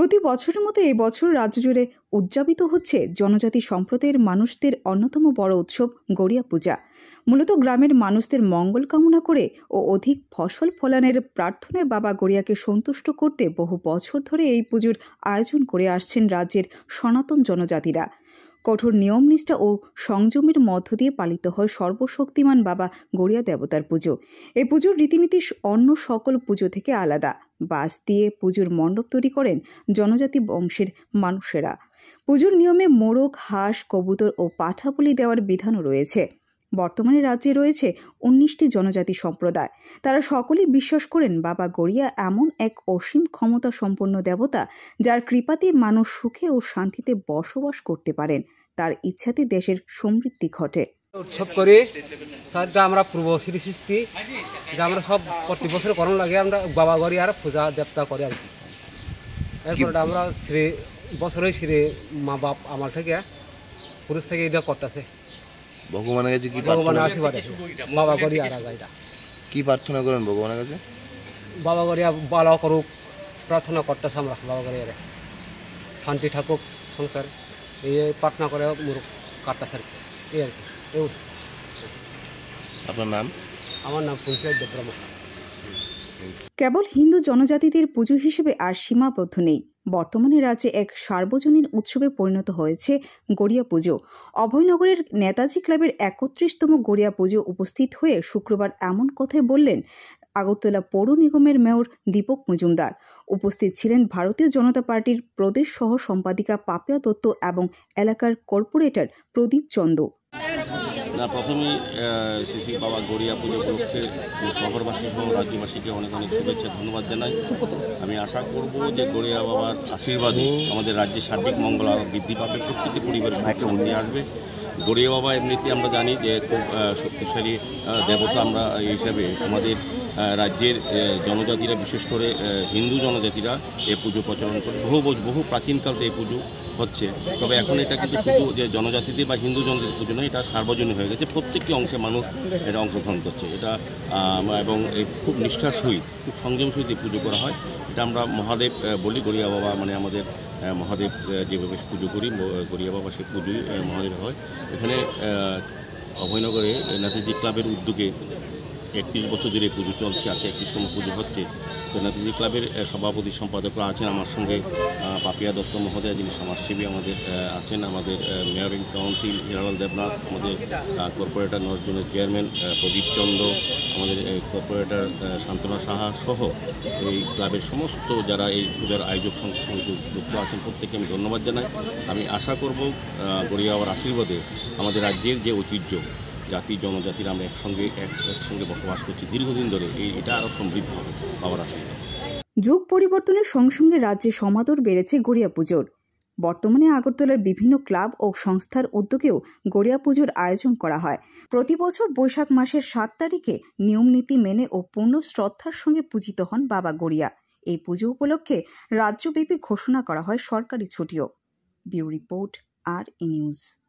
প্রতি বছরের মতো এবছর রাজ্য জুড়ে উদযাপিত হচ্ছে জনজাতি সম্প্রদায়ের মানুষদের অন্যতম বড় উৎসব গড়িয়া পূজা মূলত গ্রামের মানুষদের মঙ্গল কামনা করে ও অধিক ফসল ফলানের প্রার্থনায় বাবা গড়িয়াকে সন্তুষ্ট করতে বহু বছর ধরে এই পুজোর আয়োজন করে আসছেন রাজ্যের সনাতন জনজাতিরা কঠোর নিয়মনিষ্ঠা ও সংযমের মধ্য দিয়ে পালিত হয় সর্বশক্তিমান বাবা গড়িয়া দেবতার পুজো এই পুজোর রীতিনীতি অন্য সকল পুজো থেকে আলাদা বাঁশ দিয়ে পুজোর মণ্ডপ তৈরি করেন জনজাতি বংশের মানুষেরা পুজোর নিয়মে মোরগ হাঁস কবুতর ও পাঠাপুলি দেওয়ার বিধানও রয়েছে বর্তমানে রাজ্যে রয়েছে উনিশটি জনজাতি সম্প্রদায় তারা সকলেই বিশ্বাস করেন বাবা গড়িয়া এমন এক অসীম ক্ষমতা সম্পন্ন দেবতা যার কৃপাতে মানুষ সুখে ও শান্তিতে বসবাস করতে পারেন তার ইচ্ছাতে দেশের সমৃদ্ধি ঘটে উৎসব করে তারটা আমরা পূর্ব সৃষ্টি যে আমরা সব প্রতি বছর করণ লাগে আমরা বাবা গড়ি আর পূজা দেবতা করি আর কি এরপরে আমরা শ্রী বছরে শ্রী মা বাপ আমার থেকে পুরুষ থেকে এটা করতেছে ভগবানের কাছে কি ভগবানের বাবা রাজা এটা কি প্রার্থনা করেন ভগবানের কাছে বাবা করুক প্রার্থনা বাবা শান্তি থাকুক সংসার এই প্রার্থনা করে মুরুখ কাটতেছে এই আর কি আপনার নাম আমার নাম কেবল হিন্দু জনজাতিদের পুজো হিসেবে আর সীমাবদ্ধ নেই বর্তমানে রাজ্যে এক সার্বজনীন উৎসবে পরিণত হয়েছে গড়িয়া পুজো অভয়নগরের নেতাজি ক্লাবের একত্রিশতম গড়িয়া পুজো উপস্থিত হয়ে শুক্রবার এমন কথাই বললেন আগরতলা পৌর নিগমের মেয়র দীপক মজুমদার উপস্থিত ছিলেন ভারতীয় জনতা পার্টির প্রদেশ সহ সম্পাদিকা পাপিয়া দত্ত এবং এলাকার কর্পোরেটর প্রদীপ চন্দ্র না প্রথমে শিশির বাবা গড়িয়া পুজো উপলক্ষে শহরবাসী সহ রাজ্যবাসীকে অনেক অনেক শুভেচ্ছা ধন্যবাদ জানাই আমি আশা করব যে গড়িয়া বাবার আশীর্বাদে আমাদের রাজ্যে সার্বিক মঙ্গল আরও বৃদ্ধি পাবে প্রত্যেকটি পরিবারের ভাইকে উন্নয়ন আসবে গড়িয়া বাবা এমনিতে আমরা জানি যে খুব শক্তিশালী দেবতা আমরা এই হিসাবে আমাদের রাজ্যের জনজাতিরা বিশেষ করে হিন্দু জনজাতিরা এই পুজো প্রচলন করে বহু বহু প্রাচীনকাল থেকে এই পুজো হচ্ছে তবে এখন এটা কিন্তু শুধু যে জনজাতিদের বা হিন্দু জনজাতির জন্য এটা সার্বজনীন হয়ে গেছে প্রত্যেকটি অংশে মানুষ এটা অংশগ্রহণ করছে এটা এবং এই খুব নিষ্ঠার সহিত খুব সংযম সহিত পুজো করা হয় এটা আমরা মহাদেব বলি গড়িয়া বাবা মানে আমাদের মহাদেব যেভাবে পুজো করি গড়িয়া বাবা সে পুজোই মহাদেব হয় এখানে অভয়নগরে নাতিজি ক্লাবের উদ্যোগে একত্রিশ বছর ধরে পুজো চলছে আজকে একত্রিশতম পুজো হচ্ছে তো নেতাজি ক্লাবের সভাপতি সম্পাদকরা আছেন আমার সঙ্গে পাপিয়া দত্ত মহোদয় যিনি সমাজসেবী আমাদের আছেন আমাদের mayor in council Hiralal Debnath আমাদের কর্পোরেটর নজনের চেয়ারম্যান প্রদীপ চন্দ্র আমাদের কর্পোরেটর শান্তনা সাহা সহ এই ক্লাবের সমস্ত যারা এই পূজার আয়োজক যুক্ত আছেন প্রত্যেককে আমি ধন্যবাদ জানাই আমি আশা করব গড়িয়া আবার আশীর্বাদে আমাদের রাজ্যের যে ঐতিহ্য জাতি জনজাতির আমরা একসঙ্গে এক একসঙ্গে বসবাস করছি দীর্ঘদিন ধরে এই এটা আরও সমৃদ্ধ হবে বাবার আশঙ্কা যুগ পরিবর্তনের সঙ্গে সঙ্গে রাজ্যে সমাদর বেড়েছে গড়িয়া পুজোর বর্তমানে আগরতলার বিভিন্ন ক্লাব ও সংস্থার উদ্যোগেও গড়িয়া পুজোর আয়োজন করা হয় প্রতি বছর বৈশাখ মাসের সাত তারিখে নিয়মনীতি মেনে ও পূর্ণ শ্রদ্ধার সঙ্গে পূজিত হন বাবা গড়িয়া এই পুজো উপলক্ষে রাজ্যব্যাপী ঘোষণা করা হয় সরকারি ছুটিও বিউ রিপোর্ট আর ই নিউজ